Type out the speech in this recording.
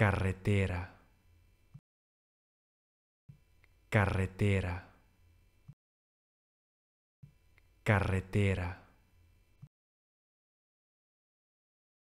carretera, carretera, carretera.